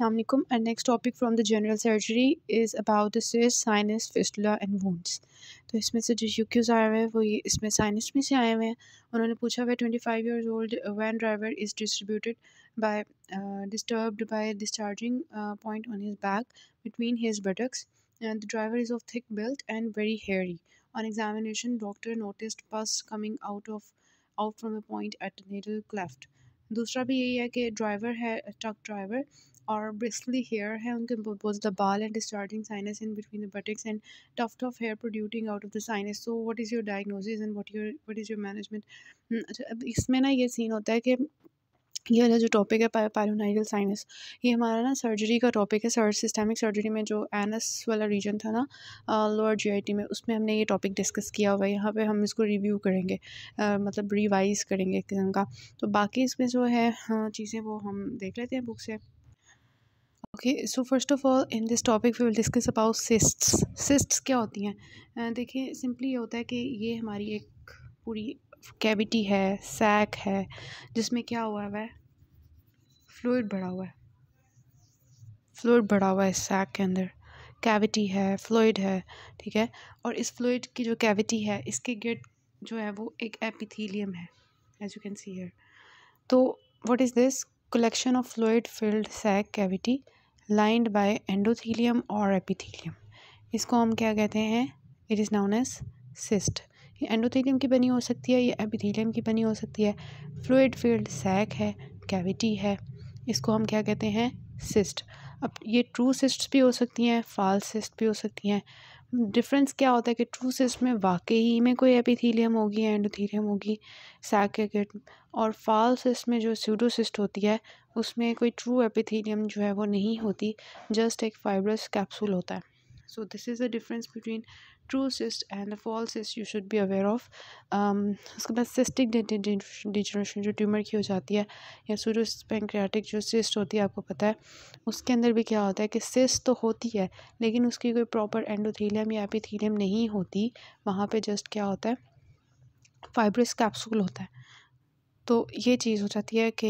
Assalamualaikum. Our next topic from the general surgery is about the cyst, sinus, fistula and wounds. तो इसमें से जो you queues आए हुए हैं वो ये इसमें साइनस में से आए हुए हैं उन्होंने पूछा हुआ twenty five years old van driver is distributed by disturbed by discharging point on his back between his buttocks and the driver is of thick built and very hairy on examination doctor noticed pus coming out of out from a point at natal cleft दूसरा भी यही है कि driver है truck driver or bristly hair hang compose the ball and discharging sinus in between the buttocks and tuft of hair protruding out of the sinus so what is your diagnosis and what your what is your management इसमें ना ये scene होता है कि ये वाला जो topic है पैरोनाइडल साइनस ये हमारा ना सर्जरी का टॉपिक है सर्ज सिस्टमिक सर्जरी में जो एनस वाला रीजन था ना लोअर जीआईटी में उसमें हमने ये टॉपिक डिस्कस किया हुआ है यहाँ पे हम इसको रिव्यू करेंगे आ, मतलब रिवाइज करेंगे एक किस्म का तो बाकी इसमें जो है चीज़ें वो हम देख लेते हैं बुक से okay so first of all in this topic we will discuss about cysts cysts क्या होती हैं देखिए सिंपली ये होता है कि ये हमारी एक पूरी कैविटी है सैक है जिसमें क्या हुआ हुआ है फ्लूड भरा हुआ है फ्लूड भरा हुआ है सैक के अंदर कैविटी है फ्लूड है ठीक है और इस फ्लूड की जो कैविटी है इसके गेट जो है वो एक एपिथीलियम है as you can see here तो what is this collection of fluid filled sac cavity lined by endothelium और एपिथीलियम इसको हम क्या कहते हैं it is known as cyst ये एंडोथीलियम की बनी हो सकती है ये एपिथीलियम की बनी हो सकती है फ्लूड फील्ड सैक है कैविटी है इसको हम क्या कहते हैं सिस्ट अब ये ट्रू सिस्ट भी हो सकती हैं फाल सिस्ट भी हो सकती हैं डिफरेंस क्या होता है कि ट्रू सिस्ट में वाकई में कोई एपिथीलियम होगी एंडोथीलियम होगी सैक और फॉल्स में जो स्यूडोसिस्ट होती है उसमें कोई ट्रू एपिथीलियम जो है वो नहीं होती जस्ट एक फाइब्रस कैप्सूल होता है so this is the difference between true cyst and fall false you should be aware of उसके बाद सिस्टिक डिजनरेशन जो ट्यूमर की हो जाती है या सूडोस पेंक्रियाटिक जो सिस्ट होती है आपको पता है उसके अंदर भी क्या होता है कि सिस्ट तो होती है लेकिन उसकी कोई प्रॉपर एंडोथीलियम या एपिथीलियम नहीं होती वहाँ पर जस्ट क्या होता है फाइब्रस कैप्सूल होता है तो ये चीज़ हो जाती है कि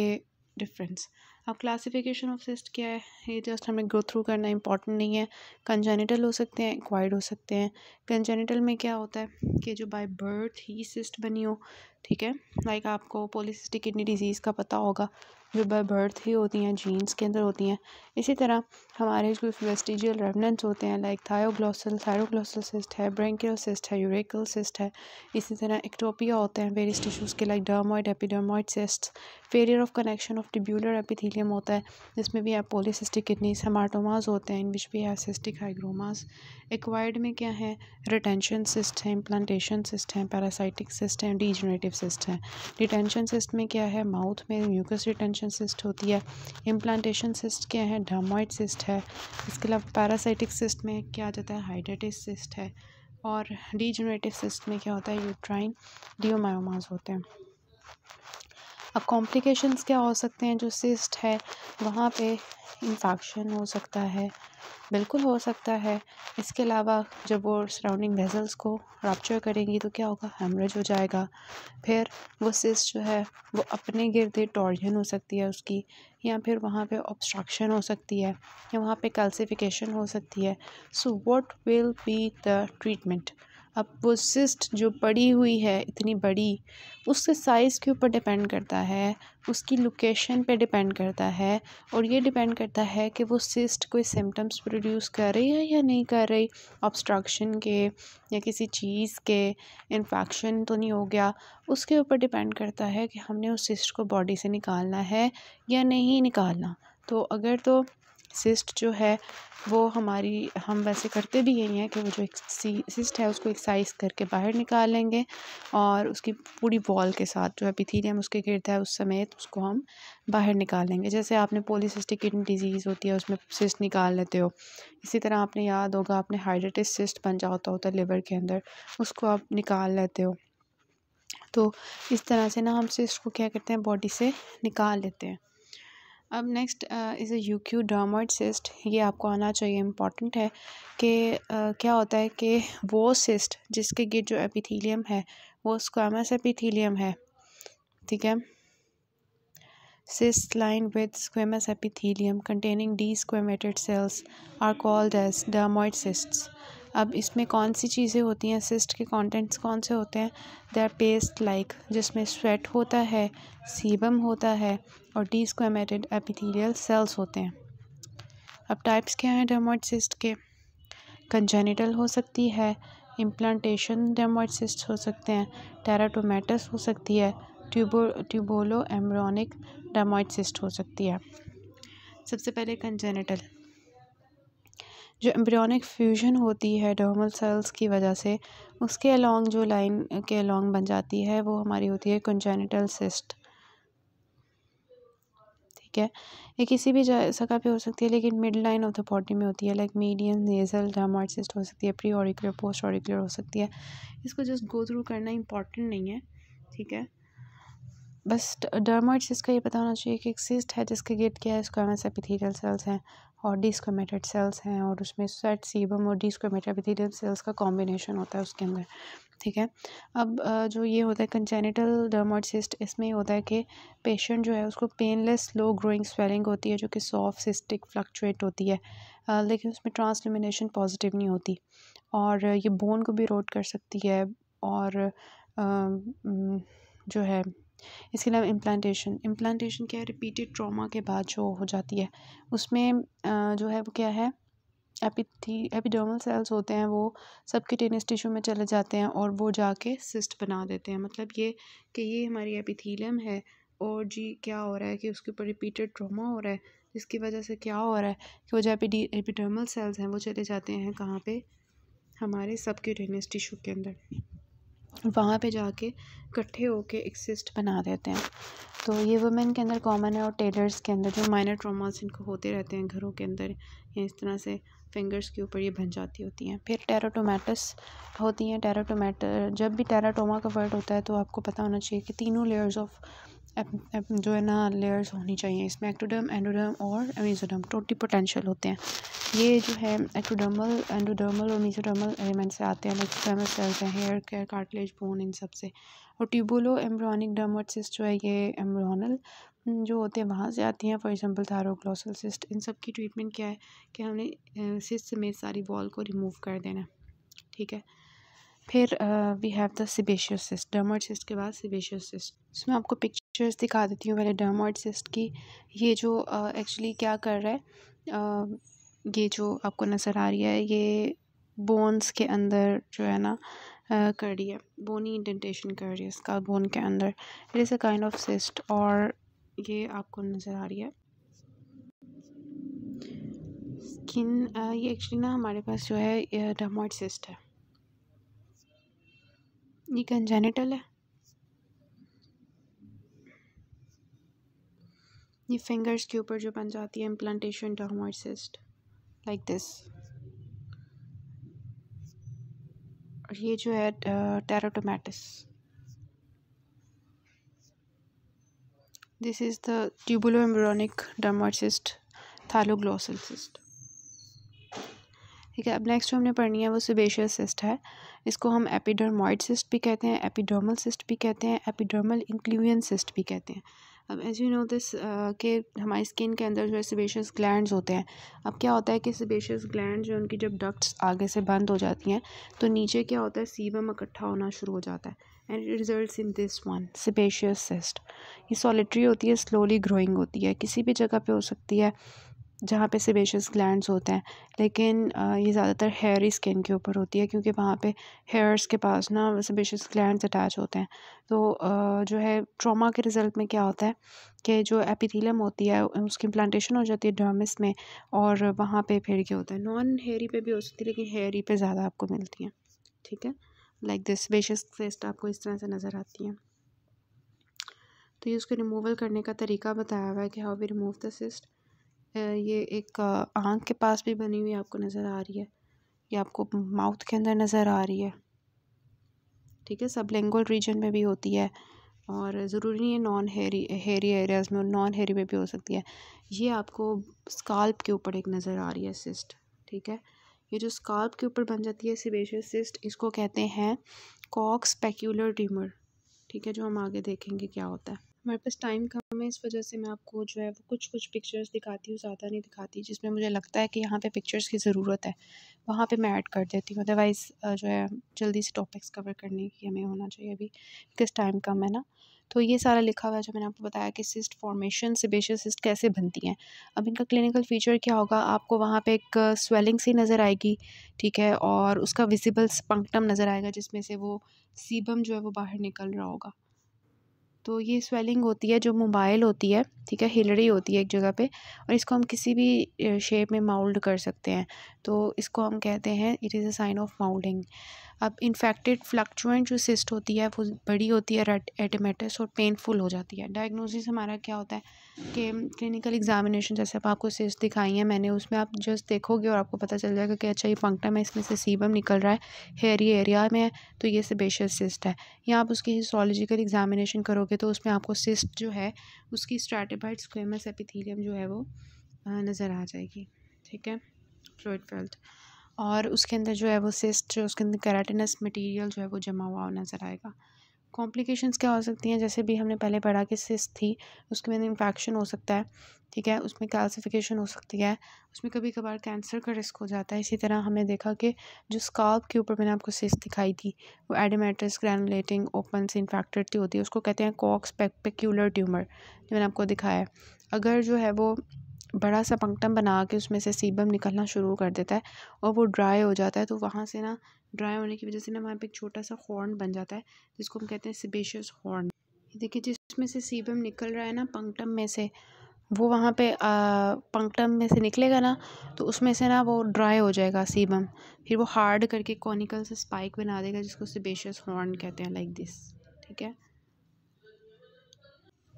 डिफरेंस अब क्लासिफिकेशन ऑफ सिस्ट क्या है ये जस्ट हमें ग्रो थ्रू करना इंपॉर्टेंट नहीं है कंजेनिटल हो सकते हैं एक्वाइड हो सकते हैं कंजेनिटल में क्या होता है कि जो बाय बर्थ ही सिस्ट बनी हो ठीक है लाइक आपको पोलिसिस्टिक किडनी डिजीज़ का पता होगा जो बाय बर्थ ही होती हैं जीन्स के अंदर होती हैं इसी तरह हमारे जो वेस्टिजियल रेवनेंट्स होते हैं लाइक थायोग्लोसल थायरोग्लोसल सिस्ट है सिस्ट है यूरेकल सिस्ट है इसी तरह एक्टोपिया होते हैं वेरियस टिश्यूज़ के like dermoid epidermoid cyst failure of connection of tubular epithelium होता है जिसमें भी आप पोलिसिस्टिक किडनीस हमाटोमास होते हैं इन विच भी एसिस्टिक हाइग्रोमास एक्वायर्ड में क्या है रिटेंशन सिस्ट है इम्प्लांटेशन सिस्ट है पैरासाइटिक सिस्ट है डीजनरेटिव सिस्ट है रिटेंशन सिस्ट में क्या है माउथ में म्यूकस रिटेंशन एक्सपेंशन सिस्ट होती है इम्प्लांटेशन सिस्ट क्या है डामोइड सिस्ट है इसके अलावा पैरासाइटिक सिस्ट में क्या आ जाता है हाइड्रेटिस सिस्ट है और डीजनरेटिव सिस्ट में क्या होता है यूट्राइन डियोमायोमास होते हैं अब कॉम्प्लिकेशंस क्या हो सकते हैं जो सिस्ट है वहाँ पे इन्फेक्शन हो सकता है बिल्कुल हो सकता है इसके अलावा जब वो सराउंडिंग वेजल्स को रैप्चर करेंगी तो क्या होगा हेमरेज हो जाएगा फिर वो सिस्ट जो है वो अपने गिरद टॉर्जन हो सकती है उसकी या फिर वहाँ पे ऑब्स्ट्रक्शन हो सकती है या वहाँ पे कैल्सिफिकेशन हो सकती है so what will be the treatment अब वो सिस्ट जो पड़ी हुई है इतनी बड़ी उसके साइज़ के ऊपर डिपेंड करता है उसकी लोकेशन पे डिपेंड करता है और ये डिपेंड करता है कि वो सिस्ट कोई सिम्टम्स प्रोड्यूस कर रही है या नहीं कर रही ऑब्स्ट्रक्शन के या किसी चीज़ के इन्फेक्शन तो नहीं हो गया उसके ऊपर डिपेंड करता है कि हमने उस सिस्ट को बॉडी से निकालना है या नहीं निकालना तो अगर तो सिस्ट जो है वो हमारी हम वैसे करते भी यही हैं कि वो जो एक सिस्ट है उसको एक्साइज करके बाहर निकाल लेंगे और उसकी पूरी वॉल के साथ जो एपिथीलियम उसके गिरता है उस समेत उसको हम बाहर निकाल लेंगे जैसे आपने पोलिसिस्टिक किडनी डिजीज़ होती है उसमें सिस्ट निकाल लेते हो इसी तरह आपने याद होगा आपने हाइड्रेटिस सिस्ट बन जाता होता है लिवर के अंदर उसको आप निकाल लेते हो तो इस तरह से ना हम सिस्ट को क्या करते हैं बॉडी से निकाल लेते हैं अब next is a U Q dermoid cyst ये आपको आना चाहिए इम्पॉर्टेंट है कि क्या होता है कि वो सिस्ट जिसके गिर जो एपिथीलियम है वो स्क्वामस एपिथीलियम है ठीक है cyst line with squamous epithelium containing desquamated cells are called as dermoid cysts अब इसमें कौन सी चीज़ें होती हैं सिस्ट के कंटेंट्स कौन से होते हैं दे आर पेस्ट लाइक जिसमें स्वेट होता है सीबम होता है और डीस्क्वेमेटेड एपिथेलियल सेल्स होते हैं अब टाइप्स क्या हैं डेमोइड सिस्ट के कंजेनिटल हो सकती है इम्प्लांटेशन डेमोइड सिस्ट हो सकते हैं टेराटोमेटस हो सकती है ट्यूबो ट्यूबोलो एमरोनिक डेमोइड सिस्ट हो सकती है सबसे पहले कंजेनिटल जो एम्ब्रियोनिक फ्यूजन होती है डर्मल सेल्स की वजह से उसके अलॉन्ग जो लाइन के अलॉन्ग बन जाती है वो हमारी होती है कंजेनिटल सिस्ट ठीक है ये किसी भी जगह पे हो सकती है लेकिन mid line of the body में होती है like medium nasal dermoid cyst हो सकती है प्री ऑरिकुलर पोस्ट ऑरिकुलर हो सकती है इसको जस्ट गो थ्रू करना इंपॉर्टेंट नहीं है ठीक है बस सिस्ट का ये पता होना चाहिए कि एक सिस्ट है जिसके गेट क्या है उसका हमें एपिथेलियल सेल्स हैं और डिस्क्रमेटेड सेल्स हैं और उसमें सेट सीबम और डिस्क्रोमेटेड सेल्स का कॉम्बिनेशन होता है उसके अंदर ठीक है अब जो ये होता है कंजेनिटल डर्माटसिस्ट इसमें होता है कि पेशेंट जो है उसको पेनलेस स्लो ग्रोइंग स्वेलिंग होती है जो कि सॉफ्ट सिस्टिक फ्लक्चुएट होती है लेकिन उसमें ट्रांसलिमिनेशन पॉजिटिव नहीं होती और ये बोन को भी रोट कर सकती है और जो है इसके अलावा इम्प्लांटेशन इम्प्लांटेशन क्या है रिपीटेड ट्रामा के बाद जो हो जाती है उसमें जो है वो क्या है एपिथी एपिडर्मल सेल्स होते हैं वो टेनिस टिश्यू में चले जाते हैं और वो जाके सिस्ट बना देते हैं मतलब ये कि ये हमारी एपिथीलियम है और जी क्या हो रहा है कि उसके ऊपर रिपीटेड ट्रॉमा हो रहा है जिसकी वजह से क्या हो रहा है कि वो जो एपिडी एपिडर्मल सेल्स हैं वो चले जाते हैं कहाँ पे हमारे सब सबक्यूटेनियस टिश्यू के अंदर वहाँ पे जाके इकट्ठे होके एक्सिस्ट बना देते हैं तो ये वुमेन के अंदर कॉमन है और टेलर्स के अंदर जो माइनर ट्रॉमास इनको होते रहते हैं घरों के अंदर या इस तरह से फिंगर्स के ऊपर ये बन जाती होती हैं फिर टेराटोमेटस होती हैं टेराटोमेटर जब भी टेराटोमा का वर्ड होता है तो आपको पता होना चाहिए कि तीनों लेयर्स ऑफ जो है ना लेयर्स होनी चाहिए इसमें एक्टोडर्म एंडोडर्म और एमिजोडर्म टोटी पोटेंशियल होते हैं ये जो है एक्टोडर्मल एंडोडर्मल और मीजोडर्मल एलिमेंट से आते हैं लाइक सेल्स हैं हेयर केयर कार्टलेज बोन इन सब से और ट्यूबुलो एम्ब्रॉनिक डर्मोटसिस जो है ये एम्ब्रॉनल जो होते हैं वहाँ से आती हैं फॉर एग्जाम्पल थारोग्लोसल सिस्ट इन सब की ट्रीटमेंट क्या है कि हमने सिस्ट में सारी बॉल को रिमूव कर देना ठीक है फिर we have the sebaceous cyst dermoid cyst के बाद सिबेशियस सिस्ट इसमें आपको पिक्चर पिक्चर्स दिखा देती हूँ पहले सिस्ट की ये जो एक्चुअली क्या कर रहा है आ, ये जो आपको नज़र आ रही है ये बोन्स के अंदर जो है ना कर रही है बोनी इंडेंटेशन कर रही है इसका बोन के अंदर it is a kind of cyst और ये आपको नज़र आ रही है स्किन ये एक्चुअली ना हमारे पास जो है डर्माइड सिस्ट है ये कंजेनिटल है ये फिंगर्स के ऊपर जो बन जाती है इम्प्लांटेशन डाउनवर्ड लाइक दिस और ये जो है teratomatous this is the tubulo embryonic dermoid thyroglossal cyst ठीक है अब नेक्स्ट जो हमने पढ़नी है वो सिबेशियस सिस्ट है इसको हम एपिडर्मोइड सिस्ट भी कहते हैं एपिडर्मल सिस्ट भी कहते हैं एपिडर्मल इंक्लूवियन सिस्ट भी कहते हैं अब एज यू नो दिस के हमारी स्किन के अंदर जो है सिबेशियस ग्लैंड होते हैं अब क्या होता है कि सिबेशियस ग्लैंड जो उनकी जब डक्ट्स आगे से बंद हो जाती हैं तो नीचे क्या होता है सीबम इकट्ठा होना शुरू हो जाता है and it result in this one sebaceous cyst ये सॉलिटरी होती है स्लोली ग्रोइंग होती है किसी भी जगह पे हो सकती है जहाँ पे सिबेशस ग्लैंड होते हैं लेकिन ये ज़्यादातर हेयरी स्किन के ऊपर होती है क्योंकि वहाँ पे हेयर्स के पास ना सिबेशस ग्लैंड अटैच होते हैं तो जो है ट्रॉमा के रिज़ल्ट में क्या होता है कि जो एपिथीलियम होती है उसकी इम्प्लांटेशन हो जाती है डर्मिस में और वहाँ पे फिर क्या होता है नॉन हेयरी पे भी हो सकती है लेकिन हेयरी पे ज़्यादा आपको मिलती हैं ठीक है लाइक दिस सेबेशियस सिस्ट आपको इस तरह से नज़र आती हैं तो ये उसके रिमूवल करने का तरीका बताया हुआ है कि how we remove the cyst ये एक आँख के पास भी बनी हुई आपको नज़र आ रही है ये आपको माउथ के अंदर नज़र आ रही है ठीक है सब लेंगुअल रीजन में भी होती है और ज़रूरी नहीं है नॉन हेरी हेरी एरियाज़ में नॉन हेरी में भी हो सकती है ये आपको स्काल्प के ऊपर एक नज़र आ रही है सिस्ट ठीक है ये जो स्काल्प के ऊपर बन जाती है सिबेशियस सिस्ट इसको कहते हैं कॉक्स स्पेक्यूलर ट्यूमर ठीक है जो हम आगे देखेंगे क्या होता है हमारे पास टाइम कम है इस वजह से मैं आपको जो है वो कुछ कुछ पिक्चर्स दिखाती हूँ ज़्यादा नहीं दिखाती जिसमें मुझे लगता है कि यहाँ पे पिक्चर्स की ज़रूरत है वहाँ पे मैं ऐड कर देती हूँ अदरवाइज़ जो है जल्दी से टॉपिक्स कवर करने की हमें होना चाहिए अभी किस टाइम कम है ना तो ये सारा लिखा हुआ है जो मैंने आपको बताया कि सिस्ट फॉर्मेशन से बेशक सिस्ट कैसे बनती हैं अब इनका क्लिनिकल फ़ीचर क्या होगा आपको वहाँ पे एक स्वेलिंग सी नज़र आएगी ठीक है और उसका विजिबल स्पंक्टम नज़र आएगा जिसमें से वो सीबम जो है वो बाहर निकल रहा होगा तो ये स्वेलिंग होती है जो मोबाइल होती है ठीक है हिलड़ी होती है एक जगह पे और इसको हम किसी भी शेप में माउल्ड कर सकते हैं तो इसको हम कहते हैं it is a sign of moulding अब इन्फेक्टेड फ्लक्चुएंट जो सिस्ट होती है वो बड़ी होती है एटेमेटस और पेनफुल हो जाती है डायग्नोसिस हमारा क्या होता है कि क्लिनिकल एग्जामिनेशन जैसे अब आपको सिस्ट दिखाई है मैंने उसमें आप जस्ट देखोगे और आपको पता चल जाएगा कि अच्छा ये फंक्टम है इसमें से सीबम निकल रहा है हेरी एरिया में है तो ये सेबेशियस सिस्ट है या आप उसकी हिस्ट्रोलॉजिकल एग्जामिनेशन करोगे तो उसमें आपको सिस्ट जो है उसकी स्ट्रैटिफाइड स्क्वेमस एपिथीलियम जो है वो नज़र आ जाएगी ठीक है फ्लूड फेल्थ और उसके अंदर जो है वो सिस्ट उसके अंदर कैराटिनस मटेरियल जो है वो जमा हुआ नज़र आएगा कॉम्प्लिकेशंस क्या हो सकती हैं जैसे भी हमने पहले पढ़ा कि सिस्ट थी उसके अंदर इन्फेक्शन हो सकता है ठीक है उसमें कैल्सिफिकेशन हो सकती है उसमें कभी कभार कैंसर का रिस्क हो जाता है इसी तरह हमने देखा कि जो स्काल्प के ऊपर मैंने आपको सिस्ट दिखाई थी वो एडमेटस ग्रैनुलेटिंग ओपन से इन्फेक्टेड होती है उसको कहते हैं कॉक्स पेक्यूलर ट्यूमर जो मैंने आपको दिखाया है अगर जो है वो बड़ा सा पंक्टम बना के उसमें से सीबम निकलना शुरू कर देता है और वो ड्राई हो जाता है तो वहाँ से ना ड्राई होने की वजह से ना वहाँ पे एक छोटा सा हॉर्न बन जाता है जिसको हम कहते हैं सिबेशियस हॉर्न देखिए जिसमें से सीबम निकल रहा है ना पंक्टम में से वो वहाँ पे पंक्टम में से निकलेगा ना तो उसमें से ना वो ड्राई हो जाएगा सीबम फिर वो हार्ड करके कॉनिकल से स्पाइक बना देगा जिसको सिबेशियस हॉर्न कहते हैं लाइक दिस ठीक है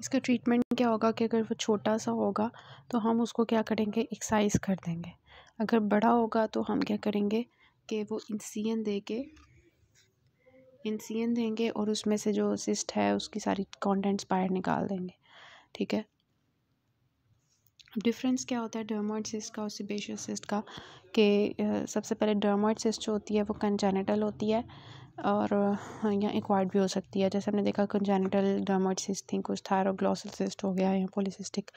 इसका ट्रीटमेंट क्या होगा कि अगर वो छोटा सा होगा तो हम उसको क्या करेंगे एक्साइज कर देंगे अगर बड़ा होगा तो हम क्या करेंगे कि वो इंसियन दे के इंसियन देंगे और उसमें से जो सिस्ट है उसकी सारी कॉन्टेंट्स बाहर निकाल देंगे ठीक है डिफरेंस क्या होता है डर्माइड सिस्ट का और सिबेशियस सिस्ट का कि सबसे पहले डर्माइड सिस्ट जो होती है वो कंजेनेटल होती है और हाँ, यहाँ एक्वायर्ड भी हो सकती है जैसे हमने देखा कंजेनिटल डर्माटसिस थी कुछ थायरोग्लॉसल सिस्ट हो गया या पोलिसिस्टिक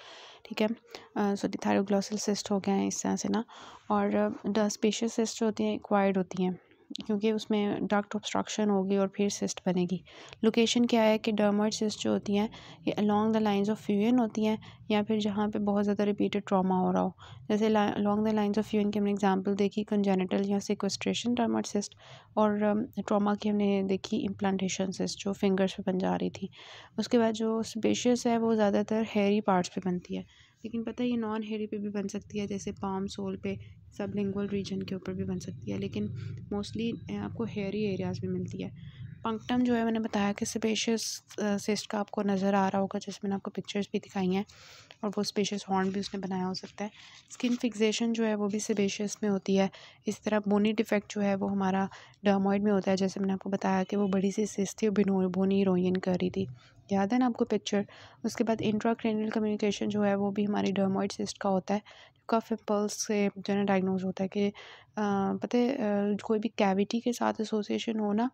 ठीक है सॉरी थायरोग्लॉसल सिस्ट हो गया है इस तरह से ना और स्पेशल सिस्ट होती हैं एक्वायर्ड होती हैं क्योंकि उसमें डक्ट ऑब्स्ट्रक्शन होगी और फिर सिस्ट बनेगी लोकेशन क्या है कि डर्मर्ड सिस्ट जो होती हैं ये along the lines of fusion होती हैं या फिर जहाँ पे बहुत ज़्यादा रिपीटेड ट्रॉमा हो रहा हो जैसे along the lines of fusion की हमने एग्जांपल देखी कंजेनिटल या सिक्वेस्ट्रेशन डर्मर्ड सिस्ट और ट्रामा um, की हमने देखी इम्प्लांटेशन सिस्ट जो फिंगर्स पर बन जा रही थी उसके बाद जो स्पेशियस है वो ज़्यादातर हेयरी पार्ट्स पर बनती है लेकिन पता है ये नॉन हेयरी पे भी बन सकती है जैसे पाम सोल पे सब लिंगल रीजन के ऊपर भी बन सकती है लेकिन मोस्टली आपको हेयरी एरियाज़ में मिलती है पंक्टम जो है मैंने बताया कि स्पेशियस सिस्ट का आपको नज़र आ रहा होगा जैसे मैंने आपको पिक्चर्स भी दिखाई हैं और वो स्पेशियस हॉर्न भी उसने बनाया हो सकता है स्किन फिक्सेशन जो है वो भी स्पेशियस में होती है इस तरह बोनी डिफेक्ट जो है वो हमारा डर्मोइड में होता है जैसे मैंने आपको बताया कि वो बड़ी सी सिस्ट थी बोनी हीरोइन कर रही थी याद है ना आपको पिक्चर उसके बाद इंट्राक्रेनियल कम्युनिकेशन जो है वो भी हमारी डर्मोइड सिस्ट का होता है कफ इम्पल्स से जो है डायग्नोज होता है कि पता है कोई भी कैविटी के साथ एसोसिएशन हो ना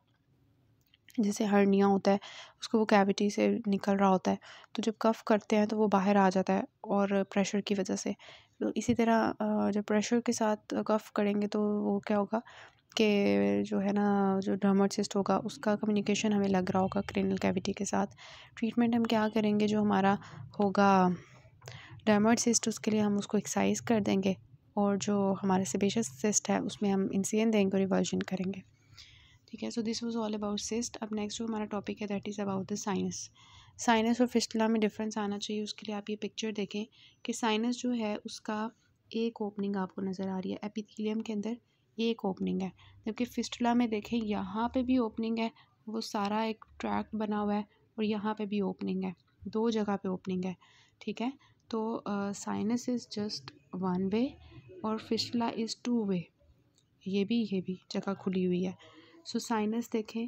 जैसे हर्निया होता है उसको वो कैविटी से निकल रहा होता है तो जब कफ करते हैं तो वो बाहर आ जाता है और प्रेशर की वजह से तो इसी तरह जब प्रेशर के साथ कफ करेंगे तो वो क्या होगा के जो है ना जो ड्रमरसिस्ट होगा उसका कम्युनिकेशन हमें लग रहा होगा क्रेनल कैविटी के साथ ट्रीटमेंट हम क्या करेंगे जो हमारा होगा ड्रमरसिस्ट उसके लिए हम उसको एक्साइज कर देंगे और जो हमारा सिबेशस सिस्ट है उसमें हम इंसियन देंगे और रिवर्जन करेंगे ठीक है so this was all about cyst अब नेक्स्ट जो हमारा टॉपिक है that is about the sinus sinus और फिस्टला में डिफरेंस आना चाहिए उसके लिए आप ये पिक्चर देखें कि साइनस जो है उसका एक ओपनिंग आपको नज़र आ रही है एपिथीलियम के अंदर ये एक ओपनिंग है जबकि फिस्टुला में देखें यहाँ पे भी ओपनिंग है वो सारा एक ट्रैक बना हुआ है और यहाँ पे भी ओपनिंग है दो जगह पे ओपनिंग है ठीक है तो sinus is just one way और फिस्टुला इज़ टू वे ये भी ये भी जगह खुली हुई है सो so, साइनस देखें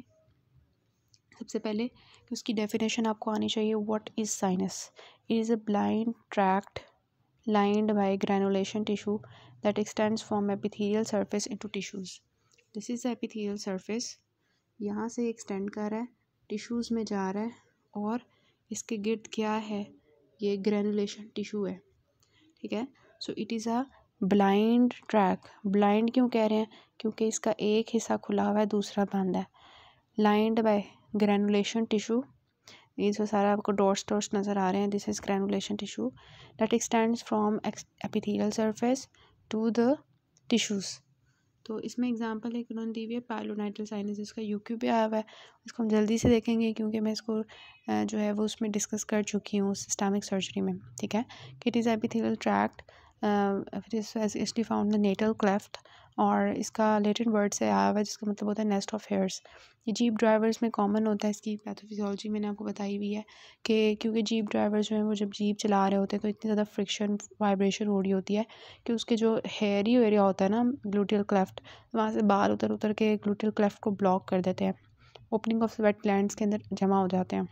सबसे पहले उसकी डेफिनेशन आपको आनी चाहिए what is sinus it is a blind tract lined by granulation tissue that extends from epithelial surface into tissues. This is the epithelial surface. यहाँ से extend कर रहा है tissues में जा रहा है और इसके गिर्द क्या है ये ग्रेनुलेशन टिशू है ठीक है so it is a blind track blind क्यों कह रहे हैं क्योंकि इसका एक हिस्सा खुला हुआ है दूसरा बंद है लाइंड बाय ग्रेनुलेशन टिशू ये जो सारा आपको डॉट्स डॉट्स नज़र आ रहे हैं this is granulation tissue that extends from epithelial surface to the tissues तो इसमें एग्जांपल एक उन्होंने दी हुई है पायलोनाइट्रल साइनस जिसका यू क्यू भी आया हुआ है इसको हम जल्दी से देखेंगे क्योंकि मैं इसको जो है वो उसमें डिस्कस कर चुकी हूँ सिस्टामिक सर्जरी में ठीक है किट इज़ एपिथिलियल ट्रैक्ट फिर इस फाउंड द नेटल क्लेफ्ट और इसका लेटिन वर्ड से आया हुआ है जिसका मतलब होता है नेस्ट ऑफ हेयर्स ये जीप ड्राइवर्स में कॉमन होता है इसकी पैथोफिजोलॉजी मैंने आपको बताई हुई है कि क्योंकि जीप ड्राइवर्स जो हैं वो जब जीप चला रहे होते हैं तो इतनी ज़्यादा फ्रिक्शन वाइब्रेशन हो रही होती है कि उसके जो हेयरी एरिया होता है ना ग्लूटियल क्लेफ्ट वहाँ से बाहर उतर उतर के ग्लूटियल क्लेफ्ट को ब्लॉक कर देते हैं ओपनिंग ऑफ स्वेट ग्लैंड के अंदर जमा हो जाते हैं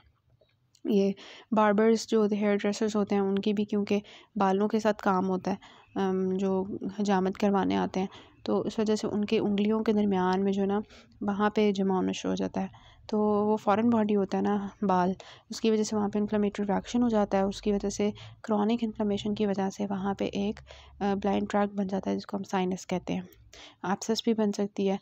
ये बार्बर्स जो हेयर ड्रेसर्स होते हैं उनकी भी क्योंकि बालों के साथ काम होता है जो हजामत करवाने आते हैं तो इस वजह से उनके उंगलियों के दरमियान में जो है ना वहाँ पे जमा होना शुरू हो जाता है तो वो फॉरेन बॉडी होता है ना बाल उसकी वजह से वहाँ पे इन्फ्लामेटरी रिएक्शन हो जाता है उसकी वजह से क्रॉनिक इन्फ्लामेशन की वजह से वहाँ पे एक ब्लाइंड ट्रैक बन जाता है जिसको हम साइनस कहते हैं एप्सस भी बन सकती है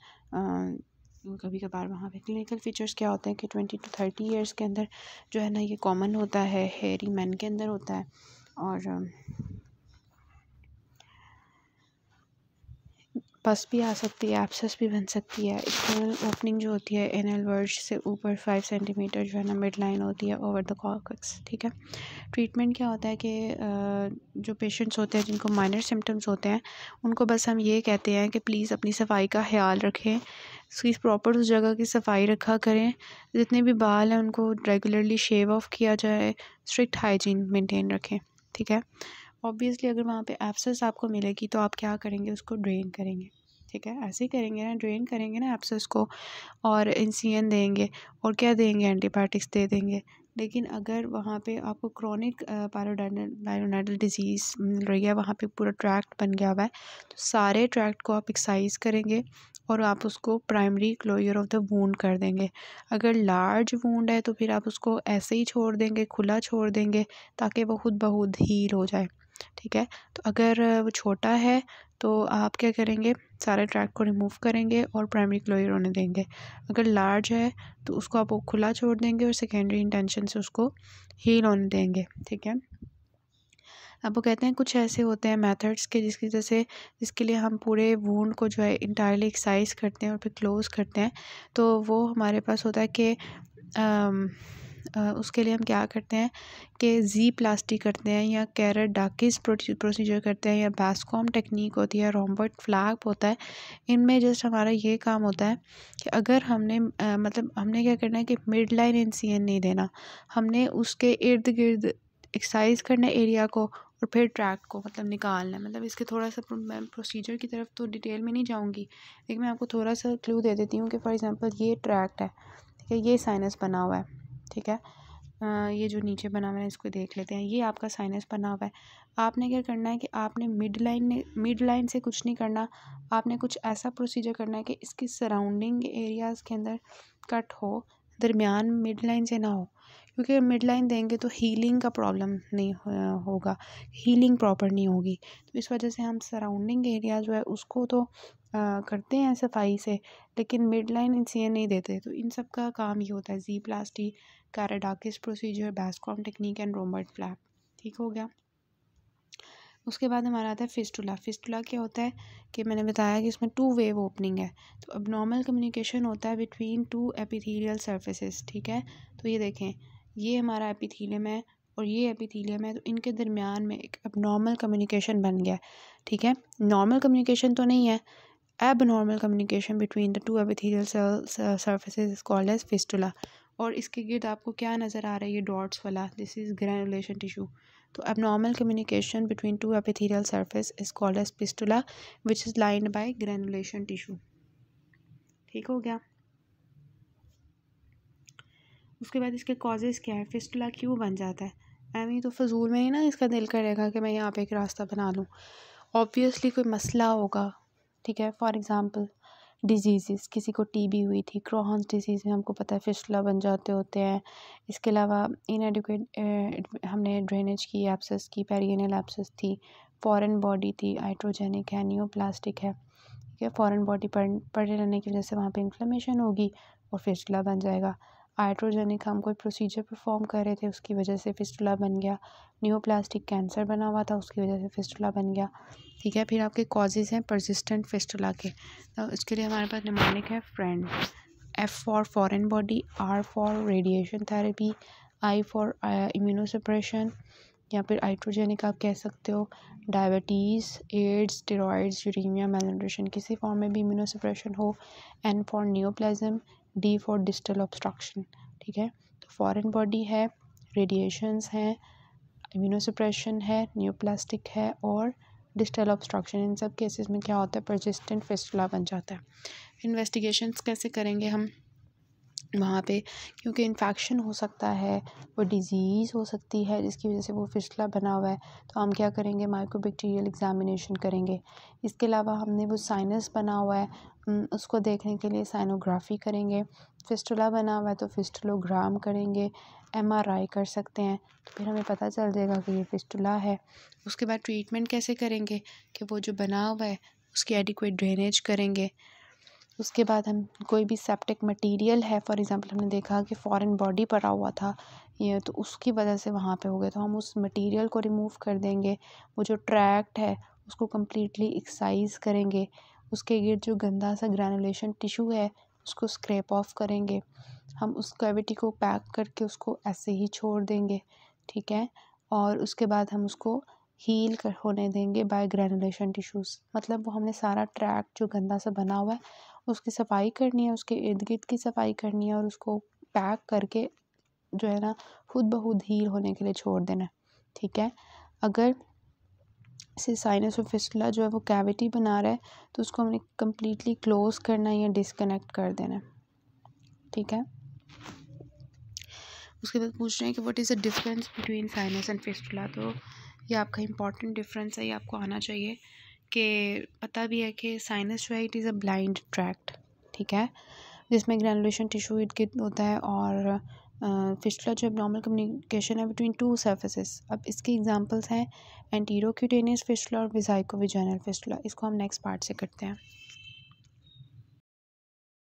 कभी कभार वहाँ पे क्लिनिकल फीचर्स क्या होते हैं कि ट्वेंटी टू थर्टी ईयर्स के अंदर जो है ना ये कॉमन होता है हेयरी मैन के अंदर होता है और बस भी आ सकती है एप्सस भी बन सकती है एक्सटर्नल ओपनिंग जो होती है एनल वर्ज से ऊपर फाइव सेंटीमीटर जो है ना मिड लाइन होती है ओवर द कॉकस ठीक है ट्रीटमेंट क्या होता है कि जो पेशेंट्स होते हैं जिनको माइनर सिम्टम्स होते हैं उनको बस हम ये कहते हैं कि प्लीज़ अपनी सफाई का ख्याल रखें उसकी प्रॉपर उस जगह की सफाई रखा करें जितने भी बाल हैं उनको रेगुलरली शेव ऑफ़ किया जाए स्ट्रिक्ट हाइजीन मेनटेन रखें ठीक है ऑब्वियसली अगर वहाँ पे एप्सेस आपको मिलेगी तो आप क्या करेंगे उसको ड्रेन करेंगे ठीक है ऐसे ही करेंगे ना ड्रेन करेंगे ना एप्सेस को और इंसियन देंगे और क्या देंगे एंटीबायोटिक्स दे देंगे लेकिन अगर वहाँ पे आपको क्रॉनिक पायरोडाइनल बायोनाइडल डिजीज़ मिल रही है वहाँ पे पूरा ट्रैक्ट बन गया हुआ है तो सारे ट्रैक्ट को आप एक्साइज करेंगे और आप उसको primary closure of the wound कर देंगे अगर लार्ज वूंड है तो फिर आप उसको ऐसे ही छोड़ देंगे खुला छोड़ देंगे ताकि वो खुद बहुत हील हो जाए ठीक है तो अगर वो छोटा है तो आप क्या करेंगे सारे ट्रैक को रिमूव करेंगे और प्राइमरी क्लोयर होने देंगे अगर लार्ज है तो उसको आप खुला छोड़ देंगे और सेकेंडरी इंटेंशन से उसको हील होने देंगे ठीक है अब वो कहते हैं कुछ ऐसे होते हैं मेथड्स के जिसकी वजह से जिसके लिए हम पूरे वूंड को जो है इंटायरली एक्साइज करते हैं और फिर क्लोज़ करते हैं तो वो हमारे पास होता है कि उसके लिए हम क्या करते हैं कि जी प्लास्टिक करते हैं या कैरेट डाकिस प्रोसीजर करते हैं या बासकॉम टेक्निक होती है रोमबर्ट फ्लैप होता है इनमें जस्ट हमारा ये काम होता है कि अगर हमने आ, मतलब हमने क्या करना है कि मिड लाइन एन नहीं देना हमने उसके इर्द गिर्द एक्सरसाइज करना एरिया को और फिर ट्रैक को मतलब निकालना है मतलब इसके थोड़ा सा मैं प्रोसीजर की तरफ तो डिटेल में नहीं जाऊँगी लेकिन मैं आपको थोड़ा सा क्लू दे देती हूँ कि फॉर एग्ज़ाम्पल ये ट्रैक्ट है ठीक है ये साइनस बना हुआ है ठीक है आ, ये जो नीचे बना हुआ है इसको देख लेते हैं ये आपका साइनस बना हुआ है आपने क्या करना है कि आपने मिड लाइन ने मिड लाइन से कुछ नहीं करना आपने कुछ ऐसा प्रोसीजर करना है कि इसकी सराउंडिंग एरियाज़ के अंदर कट हो दरमियान मिड लाइन से ना हो क्योंकि मिड लाइन देंगे तो हीलिंग का प्रॉब्लम नहीं होगा हीलिंग प्रॉपर नहीं होगी तो इस वजह से हम सराउंडिंग एरिया जो है उसको तो आ, करते हैं सफाई से लेकिन मिड लाइन इसलिए नहीं देते तो इन सब का काम ये होता है Z plasty Karydakis procedure Bascom technique and rhomboid flap ठीक हो गया उसके बाद हमारा आता है फिस्टुला फिस्टुला क्या होता है कि मैंने बताया कि इसमें टू वेव ओपनिंग है तो अब नॉर्मल कम्युनिकेशन होता है बिटवीन टू एपिथीलियल सर्फेसिस ठीक है तो ये देखें ये हमारा एपिथीलियम है और ये एपिथीलियम है तो इनके दरमियान में एक अब नॉर्मल कम्युनिकेशन बन गया ठीक है नॉर्मल कम्युनिकेशन तो नहीं है abnormal communication between the two epithelial surfaces is called as fistula और इसके गिर्द आपको क्या नज़र आ रहा है ये डॉट्स वाला दिस इज़ ग्रैनुलेशन टिश्यू तो abnormal communication between two epithelial surface is called as fistula which is lined by granulation tissue ठीक हो गया उसके बाद इसके कॉजेज़ क्या है फिस्टुला क्यों बन जाता है आई मीन तो फजूल में ही ना इसका दिल करेगा कि मैं यहाँ पे एक रास्ता बना लूँ ऑब्वियसली कोई मसला होगा ठीक है फॉर एग्ज़ाम्पल डिजीज़ किसी को टीबी हुई थी क्रोहन्स डिजीज़ में हमको पता है फिसला बन जाते होते हैं इसके अलावा इनएडुकेट हमने ड्रेनेज की एप्सिस की पेरियनल एप्सिस थी फॉरेन बॉडी थी हाइड्रोजेनिक है न्यू प्लास्टिक है ठीक है फॉरेन बॉडी पड़े रहने की वजह से वहाँ पे इन्फ्लेमेशन होगी और फिसला बन जाएगा आइट्रोजेनिक हम कोई प्रोसीजर परफॉर्म कर रहे थे उसकी वजह से फिस्टुला बन गया न्योप्लास्टिक कैंसर बना हुआ था उसकी वजह से फिस्टुला बन गया ठीक है फिर आपके कॉजेज़ हैं परसिस्टेंट फिस्टुला के तो इसके लिए हमारे पास निमानिक है FRIEND F for foreign body R for radiation therapy I for immunosuppression या फिर आइट्रोजेनिक आप कह सकते हो diabetes AIDS steroids uraemia malnutrition किसी फॉर्म में भी इम्यूनोसप्रेशन हो N for neoplasm D for distal obstruction ठीक है तो फॉरेन बॉडी है रेडिएशंस हैं इम्यूनोसप्रेशन है न्यूप्लास्टिक है और डिस्टल ऑब्स्ट्रक्शन इन सब केसेस में क्या होता है परजिस्टेंट फेस्टुला बन जाता है इन्वेस्टिगेशंस कैसे करेंगे हम वहाँ पे क्योंकि इन्फेक्शन हो सकता है वो डिज़ीज़ हो सकती है जिसकी वजह से वो फिस्टला बना हुआ है तो हम क्या करेंगे माइक्रोबैक्टीरियल एग्जामिनेशन करेंगे इसके अलावा हमने वो साइनस बना हुआ है उसको देखने के लिए साइनोग्राफ़ी करेंगे फ़िस्टुला बना हुआ है तो फ़िस्टुलोग्राम करेंगे एम आर आई कर सकते हैं तो फिर हमें पता चल जाएगा कि ये फ़िस्टुला है उसके बाद ट्रीटमेंट कैसे करेंगे कि वो जो बना हुआ है उसकी एडिक्वेट ड्रेनेज करेंगे उसके बाद हम कोई भी सेप्टिक मटेरियल है फॉर एग्ज़ाम्पल हमने देखा कि फॉरेन बॉडी पड़ा हुआ था ये तो उसकी वजह से वहाँ पे हो गया तो हम उस मटेरियल को रिमूव कर देंगे वो जो ट्रैक्ट है उसको कम्प्लीटली एक्साइज करेंगे उसके गिर्द जो गंदा सा ग्रैनुलेशन टिश्यू है उसको स्क्रैप ऑफ करेंगे हम उस कैविटी को पैक करके उसको ऐसे ही छोड़ देंगे ठीक है और उसके बाद हम उसको हील कर होने देंगे बाय ग्रैनुलेशन टिश्यूज़ मतलब वो हमने सारा ट्रैक जो गंदा सा बना हुआ है उसकी सफाई करनी है उसके इर्द गिर्द की सफाई करनी है और उसको पैक करके जो है ना खुद बहुत हील होने के लिए छोड़ देना ठीक है अगर से साइनस और फिस्टुला जो है वो कैविटी बना रहा है तो उसको हमने कम्प्लीटली क्लोज़ करना है या डिसकनेक्ट कर देना है ठीक है उसके बाद पूछ रहे हैं कि what is the difference between sinus and fistula तो ये आपका इंपॉर्टेंट डिफरेंस है ये आपको आना चाहिए कि पता भी है कि साइनस जो है it is a blind tract ठीक है जिसमें ग्रैनुलेशन टिश्यू इट होता है और फिस्टुला जो एबनॉर्मल कम्युनिकेशन है बिटवीन टू सर्फेसिस अब इसके एग्जांपल्स हैं एंटीरोक्यूटेनियस फिस्टुला और विजाइको फिस्टला फिस्टुला इसको हम नेक्स्ट पार्ट से करते हैं